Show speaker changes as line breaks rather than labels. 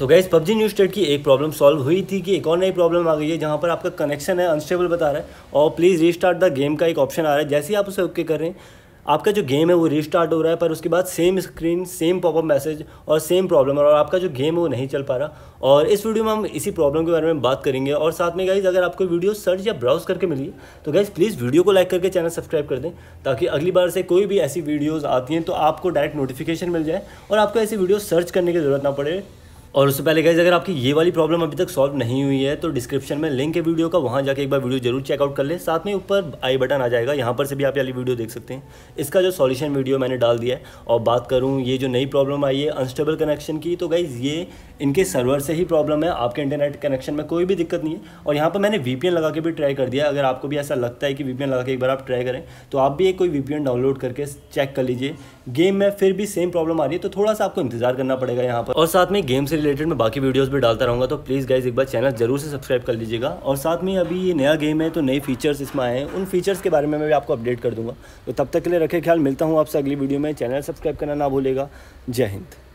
तो gas PUBG new state की एक प्रॉब्लम सॉल्व हुई थी कि एक और नई प्रॉब्लम आ गई है जहाँ पर आपका कनेक्शन है अनस्टेबल बता रहा है और प्लीज़ रीस्टार्ट द गेम का एक ऑप्शन आ रहा है जैसे ही आप उसे ओके कर रहे हैं आपका जो गेम है वो रीस्टार्ट हो रहा है पर उसके बाद same screen same popup message और सेम प्रॉब्लम और आपका जो गेम है वो नहीं चल पा रहा और इस वीडियो में हम इसी प्रॉब्लम के बारे में बात करेंगे और साथ में गाइज अगर आपको वीडियो सर्च या ब्राउज करके मिली तो गाइज़ प्लीज़ वीडियो को लाइक करके चैनल सब्सक्राइब कर दें ताकि अगली बार से कोई भी ऐसी वीडियोज़ आती हैं तो आपको डायरेक्ट नोटिफिकेशन मिल जाए और आपको ऐसी वीडियो सर्च करने की ज़रूरत ना पड़े और उससे पहले गाइज अगर आपकी ये वाली प्रॉब्लम अभी तक सॉल्व नहीं हुई है तो डिस्क्रिप्शन में लिंक है वीडियो का वहाँ जाके एक बार वीडियो जरूर चेकआउट कर ले साथ में ऊपर आई बटन आ जाएगा यहाँ पर से भी आप वाली वीडियो देख सकते हैं इसका जो सॉल्यूशन वीडियो मैंने डाल दिया है और बात करूँ ये जो नई प्रॉब्लम आई है अनस्टेबल कनेक्शन की तो गाइज़ ये इनके सर्वर से ही प्रॉब्लम है आपके इंटरनेट कनेक्शन में कोई भी दिक्कत नहीं है और यहाँ पर मैंने वी लगा के भी ट्राई कर दिया अगर आपको भी ऐसा लगता है कि वी लगा के एक बार आप ट्राई करें तो आप भी एक कोई वी डाउनलोड करके चेक कर लीजिए गेम में फिर भी सेम प्रॉब्लम आ रही है तो थोड़ा सा आपको इंतजार करना पड़ेगा यहाँ पर और साथ में गेम से रिलेटेड मैं बाकी वीडियोस भी डालता रहूँगा तो प्लीज़ गाइज एक बार चैनल जरूर से सब्सक्राइब कर लीजिएगा और साथ में अभी ये नया गेम है तो नए फीचर्स इसमें आए हैं उन फीचर्स के बारे में मैं भी आपको अपडेट कर दूँगा तो तब तक के लिए रखे ख्याल मिलता हूँ आपसे अगली वीडियो में चैनल सब्सक्राइब करना ना भूलेगा जय हिंद